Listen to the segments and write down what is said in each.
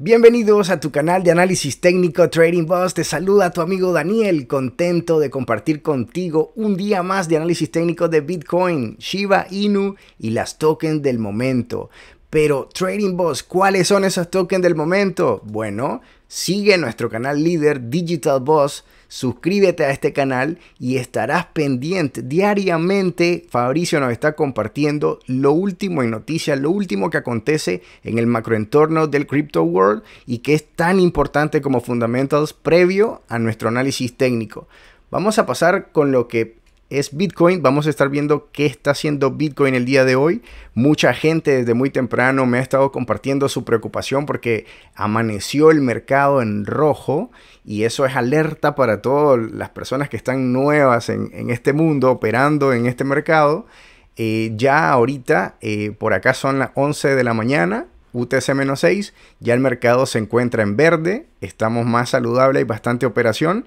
Bienvenidos a tu canal de análisis técnico Trading Boss. Te saluda tu amigo Daniel, contento de compartir contigo un día más de análisis técnico de Bitcoin, Shiba Inu y las tokens del momento. Pero Trading Boss, ¿cuáles son esos tokens del momento? Bueno, sigue nuestro canal líder Digital Boss suscríbete a este canal y estarás pendiente diariamente. Fabricio nos está compartiendo lo último en noticias, lo último que acontece en el macroentorno del crypto world y que es tan importante como fundamentos previo a nuestro análisis técnico. Vamos a pasar con lo que es Bitcoin. Vamos a estar viendo qué está haciendo Bitcoin el día de hoy. Mucha gente desde muy temprano me ha estado compartiendo su preocupación porque amaneció el mercado en rojo y eso es alerta para todas las personas que están nuevas en, este mundo, operando en este mercado. Eh, ya ahorita, eh, por acá son las 11 de la mañana, UTC-6, ya el mercado se encuentra en verde, estamos más saludable, y bastante operación.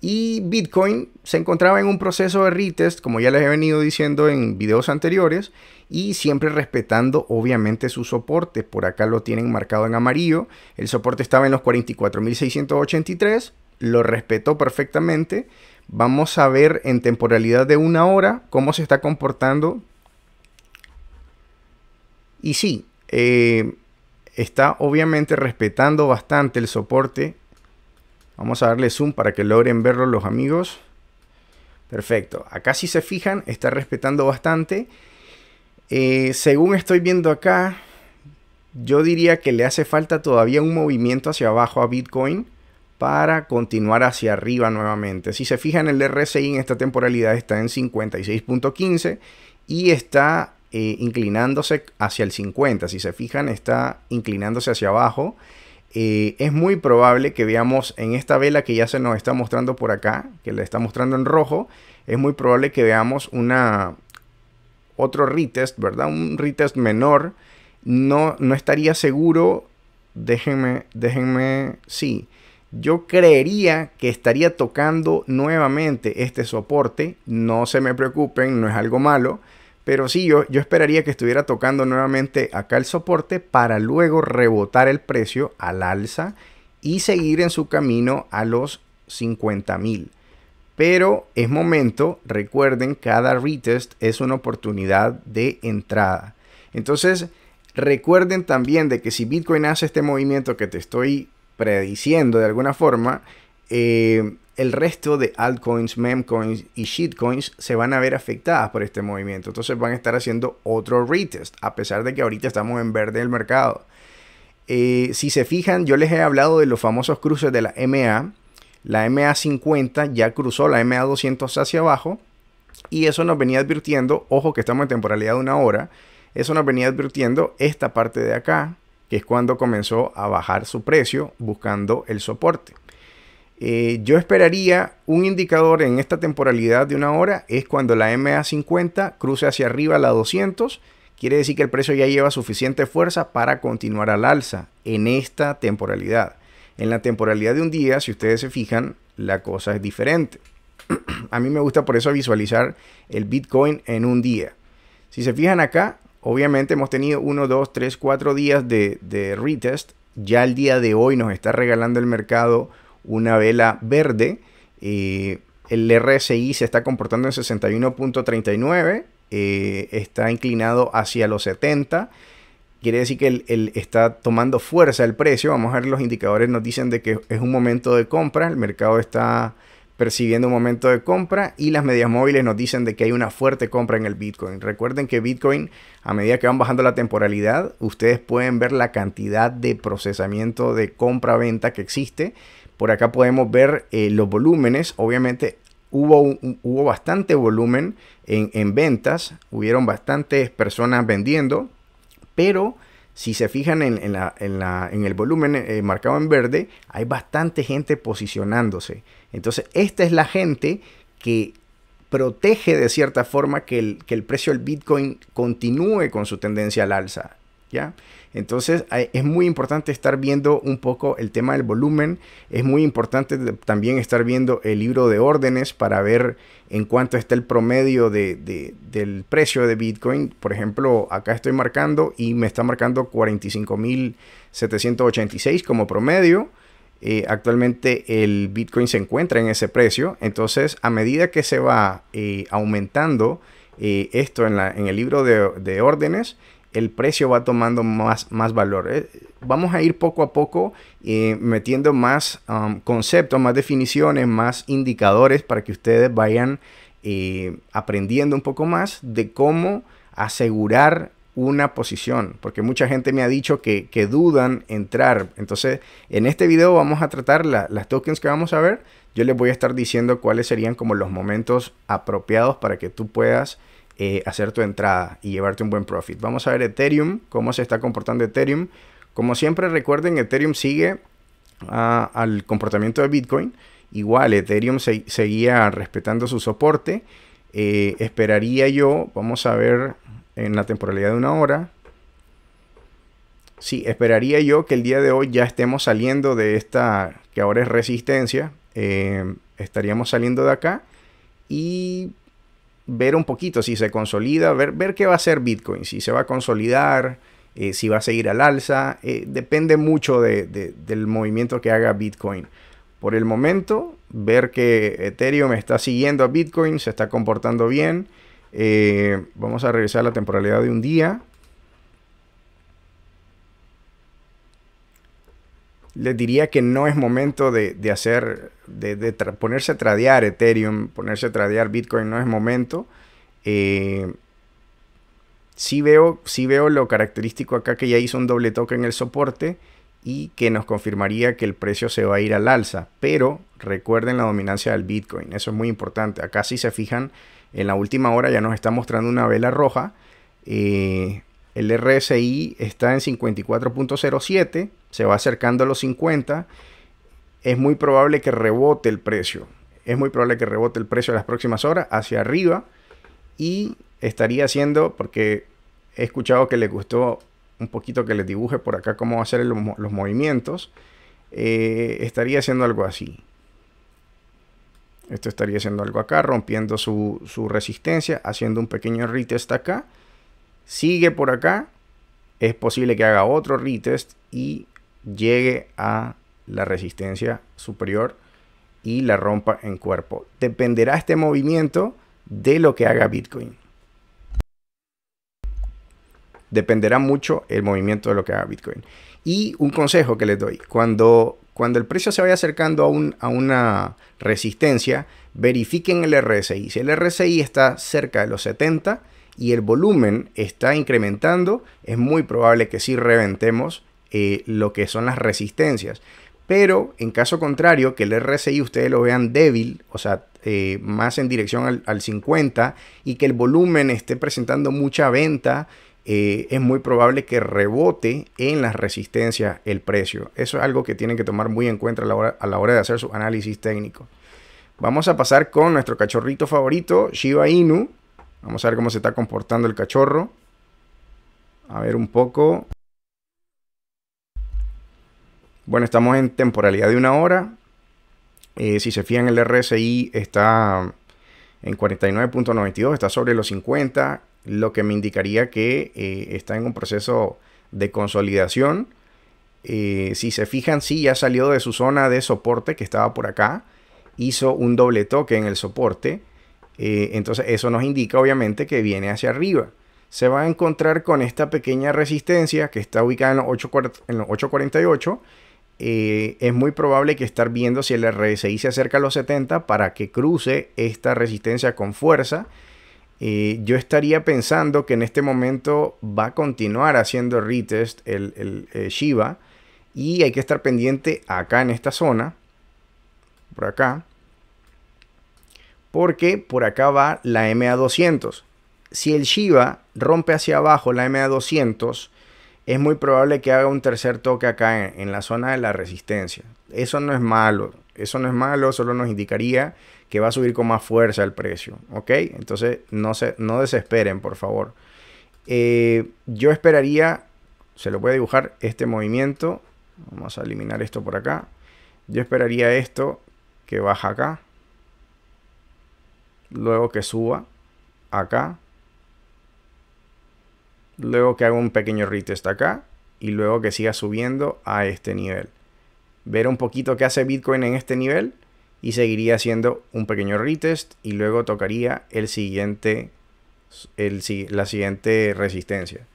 Y Bitcoin se encontraba en un proceso de retest, como ya les he venido diciendo en videos anteriores, y siempre respetando obviamente su soporte. Por acá lo tienen marcado en amarillo. El soporte estaba en los 44.683, lo respetó perfectamente. Vamos a ver en temporalidad de una hora cómo se está comportando. Y sí, eh, está obviamente respetando bastante el soporte Vamos a darle zoom para que logren verlo los amigos. Perfecto. Acá si se fijan, está respetando bastante. Eh, según estoy viendo acá, yo diría que le hace falta todavía un movimiento hacia abajo a Bitcoin para continuar hacia arriba nuevamente. Si se fijan, el RSI en esta temporalidad está en 56.15 y está eh, inclinándose hacia el 50. Si se fijan, está inclinándose hacia abajo eh, es muy probable que veamos en esta vela que ya se nos está mostrando por acá, que le está mostrando en rojo, es muy probable que veamos una otro retest, ¿verdad? Un retest menor. No, no estaría seguro. Déjenme, déjenme, sí. Yo creería que estaría tocando nuevamente este soporte. No se me preocupen, no es algo malo. Pero sí, yo, yo esperaría que estuviera tocando nuevamente acá el soporte para luego rebotar el precio al alza y seguir en su camino a los 50 mil. Pero es momento, recuerden, cada retest es una oportunidad de entrada. Entonces, recuerden también de que si Bitcoin hace este movimiento que te estoy prediciendo de alguna forma, eh, el resto de altcoins, memcoins y shitcoins se van a ver afectadas por este movimiento. Entonces van a estar haciendo otro retest, a pesar de que ahorita estamos en verde el mercado. Eh, si se fijan, yo les he hablado de los famosos cruces de la MA. La MA50 ya cruzó la MA200 hacia abajo y eso nos venía advirtiendo, ojo que estamos en temporalidad de una hora, eso nos venía advirtiendo esta parte de acá, que es cuando comenzó a bajar su precio buscando el soporte. Eh, yo esperaría un indicador en esta temporalidad de una hora es cuando la MA50 cruce hacia arriba la 200. Quiere decir que el precio ya lleva suficiente fuerza para continuar al alza en esta temporalidad. En la temporalidad de un día, si ustedes se fijan, la cosa es diferente. A mí me gusta por eso visualizar el Bitcoin en un día. Si se fijan acá, obviamente hemos tenido 1, 2, 3, 4 días de, de retest. Ya el día de hoy nos está regalando el mercado una vela verde. Eh, el RSI se está comportando en 61.39, eh, está inclinado hacia los 70. Quiere decir que está tomando fuerza el precio. Vamos a ver, los indicadores nos dicen de que es un momento de compra. El mercado está percibiendo un momento de compra y las medias móviles nos dicen de que hay una fuerte compra en el Bitcoin. Recuerden que Bitcoin, a medida que van bajando la temporalidad, ustedes pueden ver la cantidad de procesamiento de compra-venta que existe por acá podemos ver eh, los volúmenes. Obviamente hubo, hubo bastante volumen en, ventas, hubieron bastantes personas vendiendo, pero si se fijan en, el volumen eh, marcado en verde, hay bastante gente posicionándose. Entonces, esta es la gente que protege de cierta forma que el, que el precio del Bitcoin continúe con su tendencia al alza. ¿ya? Entonces es muy importante estar viendo un poco el tema del volumen, es muy importante también estar viendo el libro de órdenes para ver en cuánto está el promedio del precio de Bitcoin. Por ejemplo, acá estoy marcando y me está marcando 45.786 como promedio. Eh, actualmente el Bitcoin se encuentra en ese precio. Entonces, a medida que se va eh, aumentando eh, esto en, el libro de, órdenes, el precio va tomando más, más valor. ¿eh? vamos a ir poco a poco eh, metiendo más um, conceptos, más definiciones, más indicadores para que ustedes vayan eh, aprendiendo un poco más de cómo asegurar una posición, porque mucha gente me ha dicho que, dudan entrar. Entonces, en este video vamos a tratar las tokens que vamos a ver. Yo les voy a estar diciendo cuáles serían como los momentos apropiados para que tú puedas eh, hacer tu entrada y llevarte un buen profit. Vamos a ver Ethereum, cómo se está comportando Ethereum. Como siempre recuerden, Ethereum sigue ah, al comportamiento de Bitcoin. Igual, Ethereum seguía respetando su soporte. Eh, esperaría yo, vamos a ver en la temporalidad de una hora. Sí, esperaría yo que el día de hoy ya estemos saliendo de esta, que ahora es resistencia. Eh, estaríamos saliendo de acá y ver un poquito si se consolida, ver, ver qué va a hacer Bitcoin, si se va a consolidar, eh, si va a seguir al alza. Eh, depende mucho de, del movimiento que haga Bitcoin. Por el momento, ver que Ethereum está siguiendo a Bitcoin, se está comportando bien. Eh, vamos a a la temporalidad de un día. les diría que no es momento de, hacer, de, ponerse a tradear Ethereum, ponerse a tradear Bitcoin, no es momento. Eh, sí, veo, sí veo lo característico acá que ya hizo un doble toque en el soporte y que nos confirmaría que el precio se va a ir al alza. Pero recuerden la dominancia del Bitcoin, eso es muy importante. Acá si se fijan, en la última hora ya nos está mostrando una vela roja. Eh, el RSI está en 54.07, se va acercando a los 50. Es muy probable que rebote el precio. Es muy probable que rebote el precio en las próximas horas hacia arriba. Y estaría haciendo, porque he escuchado que le gustó un poquito que les dibuje por acá cómo hacer los movimientos. Eh, estaría haciendo algo así. Esto estaría haciendo algo acá, rompiendo su, su resistencia, haciendo un pequeño retest acá sigue por acá, es posible que haga otro retest y llegue a la resistencia superior y la rompa en cuerpo. Dependerá este movimiento de lo que haga Bitcoin. Dependerá mucho el movimiento de lo que haga Bitcoin. Y un consejo que les doy, cuando, cuando el precio se vaya acercando a, a una resistencia, verifiquen el RSI. Si el RSI está cerca de los 70, y el volumen está incrementando, es muy probable que sí reventemos eh, lo que son las resistencias. Pero en caso contrario, que el RSI ustedes lo vean débil, o sea, eh, más en dirección al, 50 y que el volumen esté presentando mucha venta, eh, es muy probable que rebote en las resistencias el precio. Eso es algo que tienen que tomar muy en cuenta a la hora, a la hora de hacer su análisis técnico. Vamos a pasar con nuestro cachorrito favorito, Shiba Inu, Vamos a ver cómo se está comportando el cachorro. A ver un poco. Bueno, estamos en temporalidad de una hora. Eh, si se fijan, el RSI está en 49.92, está sobre los 50, lo que me indicaría que eh, está en un proceso de consolidación. Eh, si se fijan, sí, ya salió de su zona de soporte que estaba por acá, hizo un doble toque en el soporte eh, entonces eso nos indica obviamente que viene hacia arriba. Se va a encontrar con esta pequeña resistencia que está ubicada en los, 848. Eh, es muy probable que estar viendo si el RSI se acerca a los 70 para que cruce esta resistencia con fuerza. Eh, yo estaría pensando que en este momento va a continuar haciendo retest el, el, y hay que estar pendiente acá en esta zona, por acá, porque por acá va la MA200. Si el Shiba rompe hacia abajo la MA200, es muy probable que haga un tercer toque acá en, la zona de la resistencia. Eso no es malo, eso no es malo, solo nos indicaría que va a subir con más fuerza el precio, ¿ok? Entonces no, se, no desesperen, por favor. Eh, yo esperaría, se lo voy a dibujar este movimiento, vamos a eliminar esto por acá. Yo esperaría esto que baja acá, luego que suba acá, luego que haga un pequeño retest acá y luego que siga subiendo a este nivel. Ver un poquito qué hace Bitcoin en este nivel y seguiría haciendo un pequeño retest y luego tocaría el siguiente, el, la siguiente resistencia.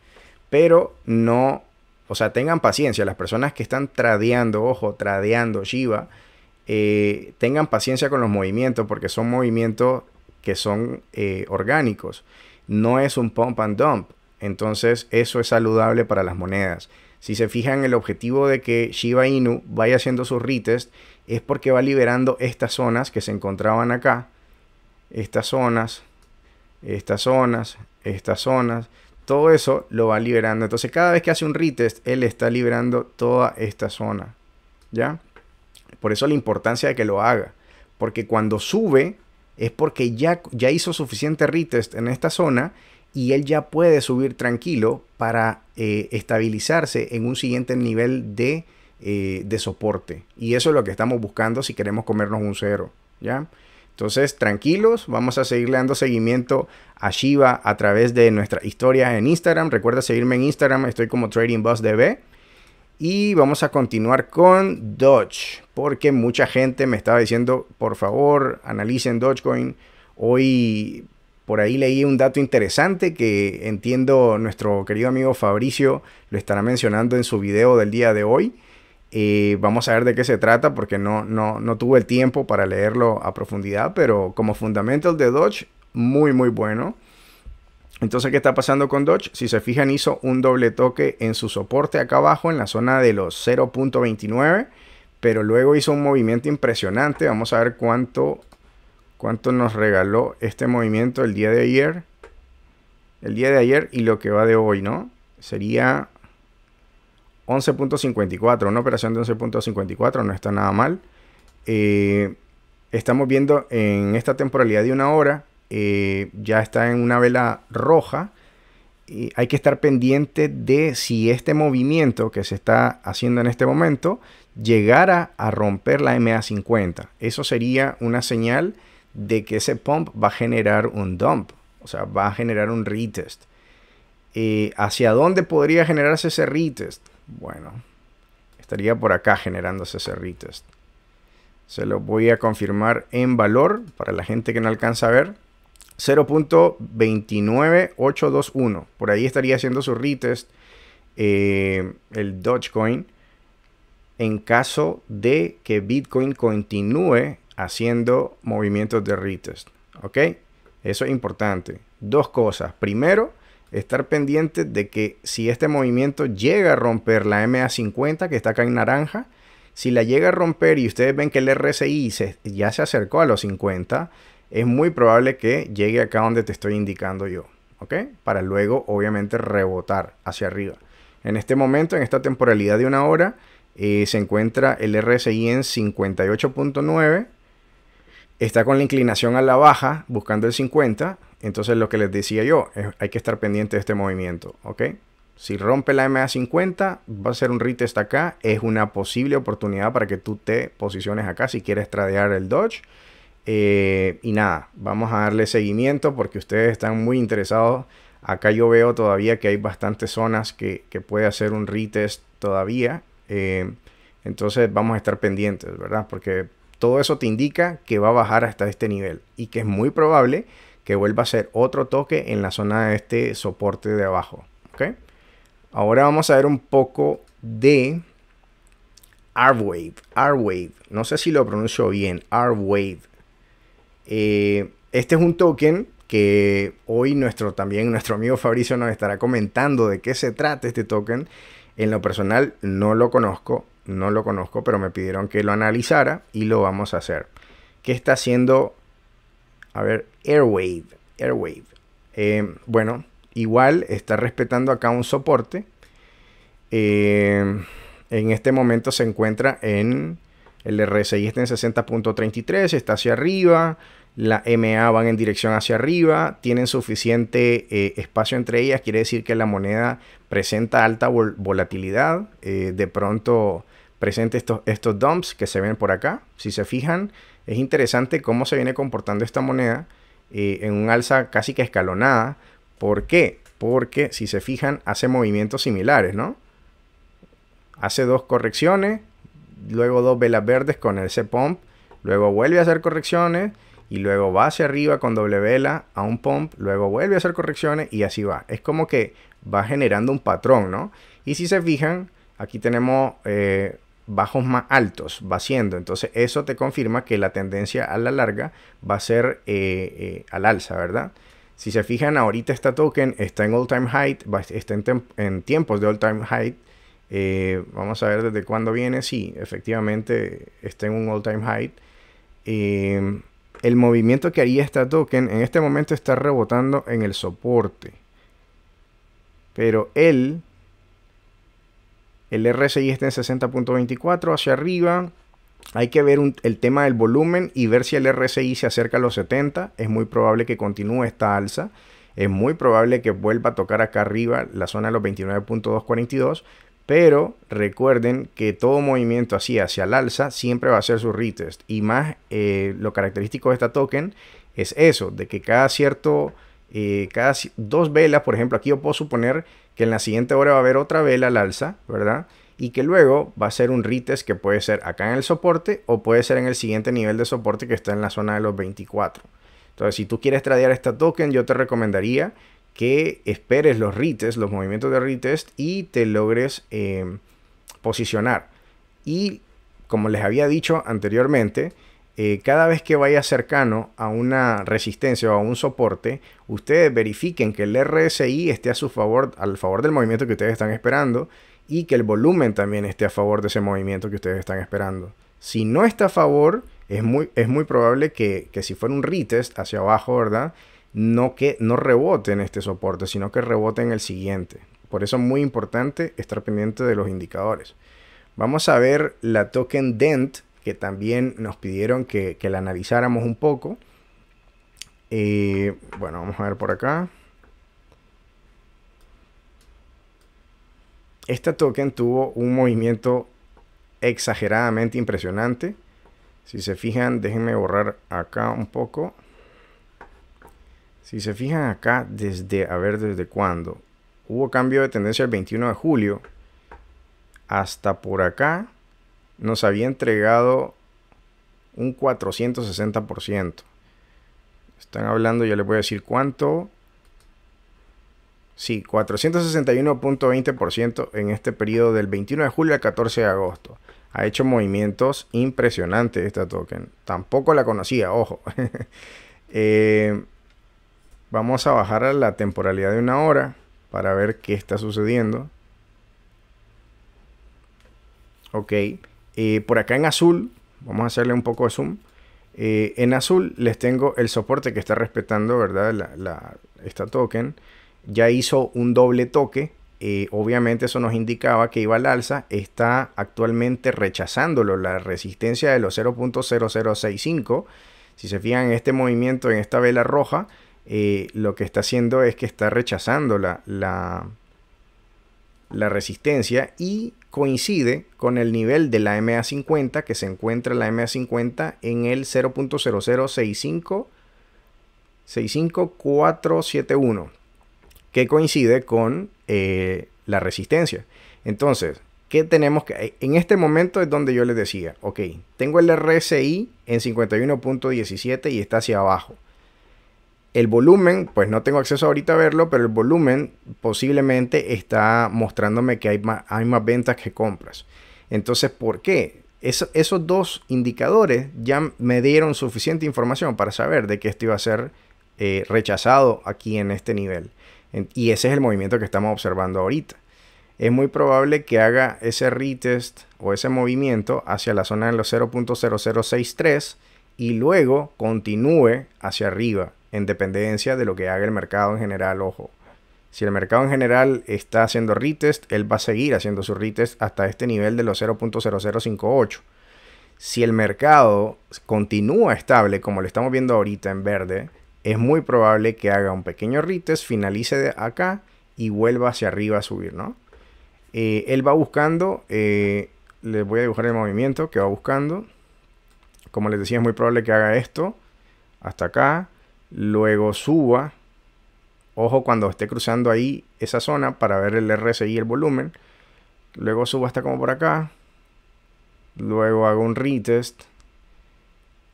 Pero no, o sea, tengan paciencia. Las personas que están tradeando, ojo, tradeando Shiba, eh, tengan paciencia con los movimientos porque son movimientos que son eh, orgánicos. No es un pump and dump. Entonces eso es saludable para las monedas. Si se fijan, el objetivo de que Shiba Inu vaya haciendo sus retest es porque va liberando estas zonas que se encontraban acá. Estas zonas, estas zonas, estas zonas. Todo eso lo va liberando. Entonces cada vez que hace un retest, él está liberando toda esta zona. ¿Ya? Por eso la importancia de que lo haga. Porque cuando sube, es porque ya, ya hizo suficiente retest en esta zona y él ya puede subir tranquilo para eh, estabilizarse en un siguiente nivel eh, de, soporte. Y eso es lo que estamos buscando si queremos comernos un cero, ¿ya? Entonces, tranquilos, vamos a seguirle dando seguimiento a Shiva a través de nuestra historia en Instagram. Recuerda seguirme en Instagram, estoy como TradingBusDB. Y vamos a continuar con Doge, porque mucha gente me estaba diciendo, por favor, analicen Dogecoin. Hoy por ahí leí un dato interesante que entiendo nuestro querido amigo Fabricio lo estará mencionando en su video del día de hoy. Eh, vamos a ver de qué se trata porque no, no, no tuve el tiempo para leerlo a profundidad, pero como fundamental de Dodge, muy, muy bueno. Entonces, ¿qué está pasando con Dodge? Si se fijan, hizo un doble toque en su soporte acá abajo, en la zona de los 0.29, pero luego hizo un movimiento impresionante. Vamos a ver cuánto, cuánto nos regaló este movimiento el día de ayer. El día de ayer y lo que va de hoy, ¿no? Sería 11.54, una operación de 11.54, no está nada mal. Eh, estamos viendo en esta temporalidad de una hora eh, ya está en una vela roja. hay que estar pendiente de si este movimiento que se está haciendo en este momento llegara a romper la MA50. Eso sería una señal de que ese pump va a generar un dump, o sea, va a generar un retest. Eh, ¿Hacia dónde podría generarse ese retest? Bueno, estaría por acá generándose ese retest. Se lo voy a confirmar en valor para la gente que no alcanza a ver. 0.29821. Por ahí estaría haciendo su retest eh, el Dogecoin en caso de que Bitcoin continúe haciendo movimientos de retest. ¿Ok? Eso es importante. Dos cosas. Primero, estar pendiente de que si este movimiento llega a romper la MA50 que está acá en naranja, si la llega a romper y ustedes ven que el RSI ya se acercó a los 50, es muy probable que llegue acá donde te estoy indicando yo, ¿ok? Para luego, obviamente, rebotar hacia arriba. En este momento, en esta temporalidad de una hora, eh, se encuentra el RSI en 58.9. Está con la inclinación a la baja, buscando el 50. Entonces, lo que les decía yo, hay que estar pendiente de este movimiento, ¿ok? Si rompe la MA50, va a ser un retest acá. Es una posible oportunidad para que tú te posiciones acá si quieres tradear el Dodge. Eh, y nada, vamos a darle seguimiento porque ustedes están muy interesados. Acá yo veo todavía que hay bastantes zonas que, puede hacer un retest todavía. Eh, entonces vamos a estar pendientes, ¿verdad? Porque todo eso te indica que va a bajar hasta este nivel y que es muy probable que vuelva a hacer otro toque en la zona de este soporte de abajo. Ahora vamos a ver un poco de R-Wave. R-Wave. No sé si lo pronuncio bien. R-Wave. Eh, este es un token que hoy nuestro también nuestro amigo Fabricio nos estará comentando de qué se trata este token. En lo personal no lo conozco, no lo conozco, pero me pidieron que lo analizara y lo vamos a hacer. ¿Qué está haciendo? A ver, Airwave. Airwave. Eh, bueno, igual está respetando acá un soporte. Eh, en este momento se encuentra en el RSI está en 60.33, está hacia arriba. La MA van en dirección hacia arriba, tienen suficiente eh, espacio entre ellas, quiere decir que la moneda presenta alta volatilidad. Eh, de pronto presenta estos, estos dumps que se ven por acá. Si se fijan, es interesante cómo se viene comportando esta moneda eh, en un alza casi que escalonada. ¿Por qué? Porque si se fijan, hace movimientos similares, ¿no? Hace dos correcciones, luego dos velas verdes con ese pump, luego vuelve a hacer correcciones y luego va hacia arriba con doble vela a un pump, luego vuelve a hacer correcciones y así va. Es como que va generando un patrón, ¿no? Y si se fijan, aquí tenemos eh, bajos más altos, va siendo. Entonces eso te confirma que la tendencia a la larga va a ser eh, eh, al alza, ¿verdad? Si se fijan, ahorita esta token está en all time height está en, en tiempos de all time high eh, vamos a ver desde cuándo viene. Sí, efectivamente está en un all-time high. Eh, el movimiento que haría esta token en este momento está rebotando en el soporte. Pero él, el RSI está en 60.24 hacia arriba. Hay que ver el tema del volumen y ver si el RSI se acerca a los 70. Es muy probable que continúe esta alza. Es muy probable que vuelva a tocar acá arriba la zona de los 29.242. Pero recuerden que todo movimiento así hacia el alza siempre va a ser su retest. Y más eh, lo característico de esta token es eso, de que cada cierto, eh, cada dos velas, por ejemplo, aquí yo puedo suponer que en la siguiente hora va a haber otra vela al alza, ¿verdad? Y que luego va a ser un retest que puede ser acá en el soporte o puede ser en el siguiente nivel de soporte que está en la zona de los 24. Entonces, si tú quieres tradear esta token, yo te recomendaría que esperes los retest, los movimientos de retest y te logres eh, posicionar. Y como les había dicho anteriormente, eh, cada vez que vaya cercano a una resistencia o a un soporte, ustedes verifiquen que el RSI esté a su favor, al favor del movimiento que ustedes están esperando y que el volumen también esté a favor de ese movimiento que ustedes están esperando. Si no está a favor, es muy, es muy probable que, que si fuera un retest hacia abajo, ¿verdad? no que no rebote en este soporte, sino que rebote en el siguiente. Por eso es muy importante estar pendiente de los indicadores. Vamos a ver la token DENT, que también nos pidieron que, la analizáramos un poco. Eh, bueno, vamos a ver por acá. Esta token tuvo un movimiento exageradamente impresionante. Si se fijan, déjenme borrar acá un poco. Si se fijan acá, desde, a ver, desde cuándo. Hubo cambio de tendencia el 21 de julio. Hasta por acá nos había entregado un 460%. Están hablando, ya les voy a decir cuánto. Sí, 461.20% en este periodo del 21 de julio al 14 de agosto. Ha hecho movimientos impresionantes esta token. Tampoco la conocía, ojo. eh, Vamos a bajar a la temporalidad de una hora para ver qué está sucediendo. Ok. por acá en azul, vamos a hacerle un poco de zoom. Eh, en azul les tengo el soporte que está respetando, ¿verdad? esta token. Ya hizo un doble toque. Eh, obviamente eso nos indicaba que iba al alza. Está actualmente rechazándolo la resistencia de los 0.0065. Si se fijan en este movimiento, en esta vela roja, eh, lo que está haciendo es que está rechazando la, la, resistencia y coincide con el nivel de la MA50 que se encuentra la MA50 en el 65471 que coincide con eh, la resistencia. Entonces, ¿qué tenemos que...? Eh, en este momento es donde yo les decía, ok, tengo el RSI en 51.17 y está hacia abajo. El volumen, pues no tengo acceso ahorita a verlo, pero el volumen posiblemente está mostrándome que hay más, hay más ventas que compras. Entonces, ¿por qué? esos dos indicadores ya me dieron suficiente información para saber de que esto iba a ser eh, rechazado aquí en este nivel. y ese es el movimiento que estamos observando ahorita. Es muy probable que haga ese retest o ese movimiento hacia la zona de los 0.0063 y luego continúe hacia arriba en dependencia de lo que haga el mercado en general, ojo. Si el mercado en general está haciendo retest, él va a seguir haciendo su retest hasta este nivel de los 0.0058. Si el mercado continúa estable, como lo estamos viendo ahorita en verde, es muy probable que haga un pequeño retest, finalice de acá y vuelva hacia arriba a subir, ¿no? Eh, él va buscando, eh, les voy a dibujar el movimiento que va buscando. Como les decía, es muy probable que haga esto hasta acá luego suba, ojo cuando esté cruzando ahí esa zona para ver el RSI, y el volumen, luego suba hasta como por acá, luego hago un retest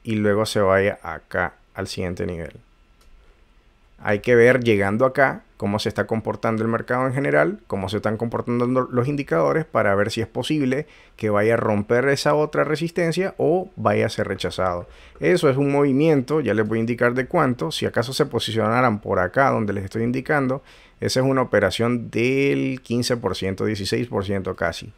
y luego se vaya acá al siguiente nivel. Hay que ver llegando acá cómo se está comportando el mercado en general, cómo se están comportando los indicadores para ver si es posible que vaya a romper esa otra resistencia o vaya a ser rechazado. Eso es un movimiento, ya les voy a indicar de cuánto, si acaso se posicionaran por acá donde les estoy indicando, esa es una operación del 15%, 16% casi.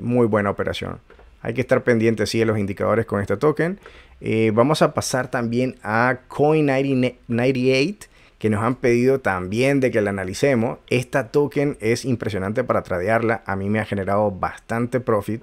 Muy buena operación. Hay que estar pendiente sí, de los indicadores con este token. Eh, vamos a pasar también a Coin98 que nos han pedido también de que la analicemos. Esta token es impresionante para tradearla. A mí me ha generado bastante profit.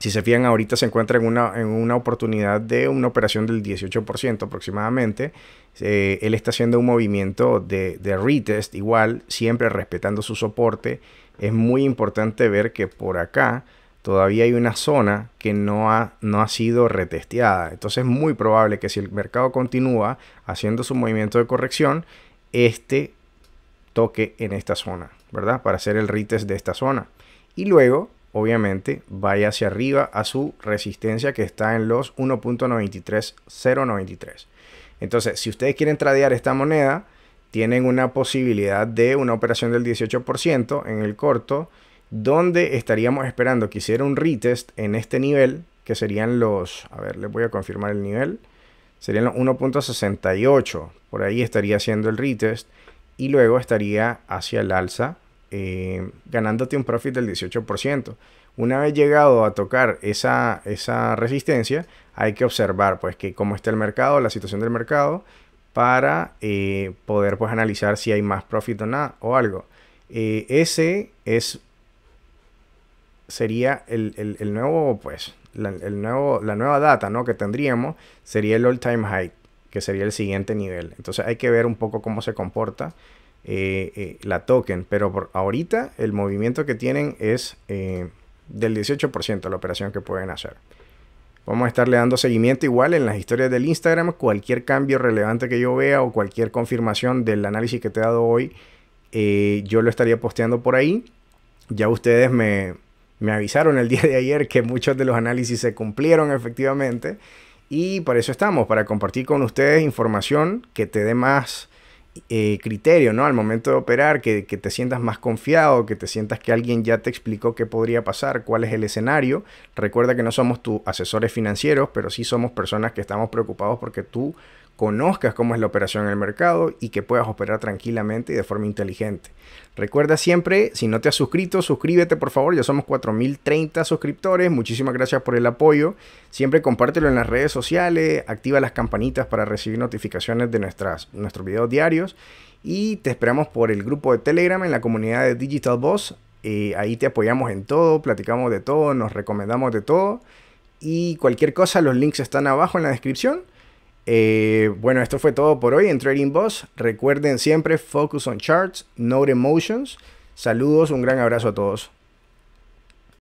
Si se fijan, ahorita se encuentra en una, en una oportunidad de una operación del 18% aproximadamente. Eh, él está haciendo un movimiento de, de retest igual, siempre respetando su soporte. Es muy importante ver que por acá todavía hay una zona que no ha, no ha sido retesteada. Entonces es muy probable que si el mercado continúa haciendo su movimiento de corrección, este toque en esta zona, ¿verdad? Para hacer el retest de esta zona. Y luego, obviamente, vaya hacia arriba a su resistencia que está en los 1.93093. Entonces, si ustedes quieren tradear esta moneda, tienen una posibilidad de una operación del 18% en el corto donde estaríamos esperando que hiciera un retest en este nivel, que serían los, a ver, les voy a confirmar el nivel, serían los 1.68, por ahí estaría haciendo el retest y luego estaría hacia el alza, eh, ganándote un profit del 18%. Una vez llegado a tocar esa, resistencia, hay que observar pues que cómo está el mercado, la situación del mercado, para eh, poder pues analizar si hay más profit o nada o algo. Eh, ese es sería el, nuevo, pues, la, el nuevo, la nueva data ¿no? que tendríamos sería el all time high, que sería el siguiente nivel. Entonces hay que ver un poco cómo se comporta eh, eh, la token, pero por ahorita el movimiento que tienen es eh, del 18% la operación que pueden hacer. Vamos a estarle dando seguimiento igual en las historias del Instagram, cualquier cambio relevante que yo vea o cualquier confirmación del análisis que te he dado hoy, yo lo estaría posteando por ahí. Ya ustedes me, me avisaron el día de ayer que muchos de los análisis se cumplieron efectivamente. Y por eso estamos, para compartir con ustedes información que te dé más eh, criterio, ¿no? Al momento de operar, que, que, te sientas más confiado, que te sientas que alguien ya te explicó qué podría pasar, cuál es el escenario. Recuerda que no somos tus asesores financieros, pero sí somos personas que estamos preocupados porque tú conozcas cómo es la operación en el mercado y que puedas operar tranquilamente y de forma inteligente. Recuerda siempre, si no te has suscrito, suscríbete por favor, ya somos 4030 suscriptores, muchísimas gracias por el apoyo. Siempre compártelo en las redes sociales, activa las campanitas para recibir notificaciones de nuestras, nuestros videos diarios y te esperamos por el grupo de Telegram en la comunidad de Digital Boss. Eh, ahí te apoyamos en todo, platicamos de todo, nos recomendamos de todo y cualquier cosa, los links están abajo en la descripción. Eh, bueno, esto fue todo por hoy en Trading Boss. Recuerden siempre, focus on charts, No emotions. Saludos, un gran abrazo a todos.